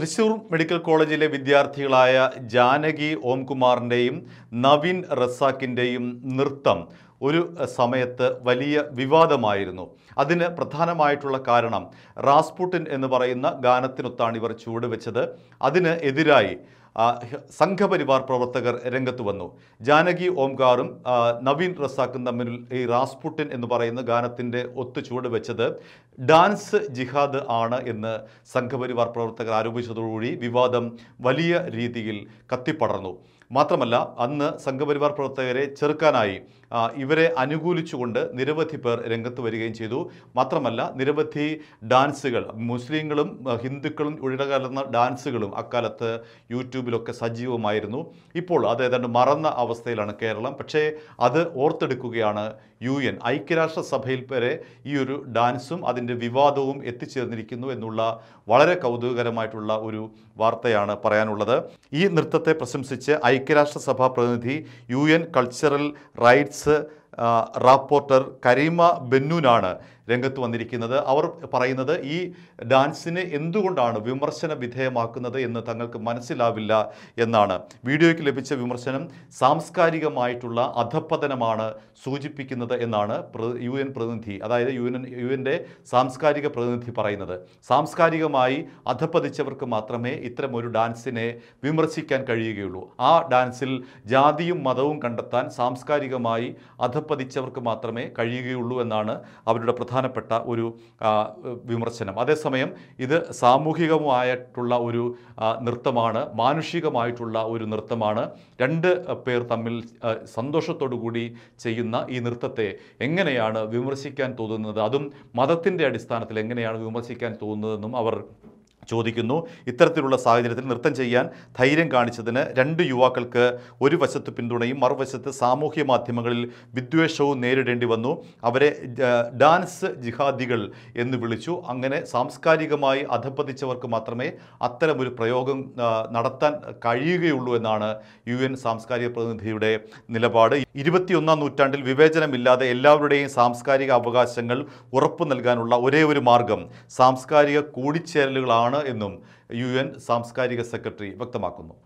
Thrissur medical കോളേജിലെ വിദ്യാർത്ഥികളായ ജാനകി ഓംകുമാറിൻ്റെയും നവീൻ റസാക്കിൻ്റെയും നൃത്തം ഒരു സമയത്ത് വലിയ വിവാദമായിരുന്നു അതിന് പ്രധാനമായിട്ടുള്ള കാരണം റാസ്പുട്ടിൻ എന്ന് പറയുന്ന ഗാനത്തിനൊത്താണ് ഇവർ ചുവടുവെച്ചത് അതിന് എതിരായി സംഘപരിവാർ പ്രവർത്തകർ രംഗത്ത് വന്നു ജാനകി ഓംകാറും നവീൻ റസാക്കും തമ്മിൽ ഈ റാസ്പുട്ടിൻ എന്ന് പറയുന്ന ഗാനത്തിൻ്റെ ഒത്തു ചുവട് വെച്ചത് ഡാൻസ് ജിഹാദ് ആണ് എന്ന് സംഘപരിവാർ പ്രവർത്തകർ ആരോപിച്ചതോടുകൂടി വിവാദം വലിയ രീതിയിൽ കത്തിപ്പടർന്നു മാത്രമല്ല അന്ന് സംഘപരിവാർ പ്രവർത്തകരെ ചെറുക്കാനായി ഇവരെ അനുകൂലിച്ചുകൊണ്ട് നിരവധി പേർ രംഗത്ത് വരികയും ചെയ്തു മാത്രമല്ല നിരവധി ഡാൻസുകൾ മുസ്ലിങ്ങളും ഹിന്ദുക്കളും ഒഴികലർന്ന ഡാൻസുകളും അക്കാലത്ത് യൂട്യൂബിലൊക്കെ സജീവമായിരുന്നു ഇപ്പോൾ അത് ഏതാണ്ട് മറന്ന അവസ്ഥയിലാണ് കേരളം പക്ഷേ അത് ഓർത്തെടുക്കുകയാണ് യു എൻ ഐക്യരാഷ്ട്രസഭയിൽ വരെ ഈ ഒരു ഡാൻസും അതിൻ്റെ വിവാദവും എത്തിച്ചേർന്നിരിക്കുന്നു എന്നുള്ള വളരെ കൗതുകകരമായിട്ടുള്ള ഒരു വാർത്തയാണ് പറയാനുള്ളത് ഈ നൃത്തത്തെ പ്രശംസിച്ച് ഐ ഐക്യരാഷ്ട്രസഭാ പ്രതിനിധി U N cultural rights rapporteur Karima ബെന്നൂനാണ് രംഗത്ത് വന്നിരിക്കുന്നത് അവർ പറയുന്നത് ഈ ഡാൻസിനെ എന്തുകൊണ്ടാണ് വിമർശന വിധേയമാക്കുന്നത് എന്ന് തങ്ങൾക്ക് മനസ്സിലാവില്ല എന്നാണ് വീഡിയോയ്ക്ക് ലഭിച്ച വിമർശനം സാംസ്കാരികമായിട്ടുള്ള അധപ്പതനമാണ് സൂചിപ്പിക്കുന്നത് എന്നാണ് യു എൻ പ്രതിനിധി അതായത് യു എൻ യു എൻ്റെ സാംസ്കാരിക പ്രതിനിധി പറയുന്നത് സാംസ്കാരികമായി അധപ്പതിച്ചവർക്ക് മാത്രമേ ഇത്തരം ഒരു ഡാൻസിനെ വിമർശിക്കാൻ കഴിയുകയുള്ളൂ ആ ഡാൻസിൽ ജാതിയും മതവും കണ്ടെത്താൻ സാംസ്കാരികമായി അധപ്പതിച്ചവർക്ക് മാത്രമേ കഴിയുകയുള്ളൂ എന്നാണ് അവരുടെ പ്രധാന പ്രധാനപ്പെട്ട ഒരു വിമർശനം അതേസമയം ഇത് സാമൂഹികമായിട്ടുള്ള ഒരു നൃത്തമാണ് മാനുഷികമായിട്ടുള്ള ഒരു നൃത്തമാണ് രണ്ട് പേർ തമ്മിൽ സന്തോഷത്തോടു കൂടി ചെയ്യുന്ന ഈ നൃത്തത്തെ എങ്ങനെയാണ് വിമർശിക്കാൻ തോന്നുന്നത് അതും മതത്തിൻ്റെ അടിസ്ഥാനത്തിൽ എങ്ങനെയാണ് വിമർശിക്കാൻ തോന്നുന്നതെന്നും അവർ ചോദിക്കുന്നു ഇത്തരത്തിലുള്ള സാഹചര്യത്തിൽ നൃത്തം ചെയ്യാൻ ധൈര്യം കാണിച്ചതിന് രണ്ട് യുവാക്കൾക്ക് ഒരു വശത്ത് പിന്തുണയും മറുവശത്ത് സാമൂഹ്യ മാധ്യമങ്ങളിൽ വിദ്വേഷവും നേരിടേണ്ടി വന്നു അവരെ ഡാൻസ് ജിഹാദികൾ എന്ന് വിളിച്ചു അങ്ങനെ സാംസ്കാരികമായി അധപ്പതിച്ചവർക്ക് മാത്രമേ അത്തരമൊരു പ്രയോഗം നടത്താൻ കഴിയുകയുള്ളൂ എന്നാണ് യു എൻ സാംസ്കാരിക പ്രതിനിധിയുടെ നിലപാട് ഇരുപത്തിയൊന്നാം നൂറ്റാണ്ടിൽ വിവേചനമില്ലാതെ എല്ലാവരുടെയും സാംസ്കാരിക അവകാശങ്ങൾ ഉറപ്പു നൽകാനുള്ള ഒരേ ഒരു മാർഗം സാംസ്കാരിക കൂടിച്ചേരലുകളാണ് എന്നും യു സാംസ്കാരിക സെക്രട്ടറി വ്യക്തമാക്കുന്നു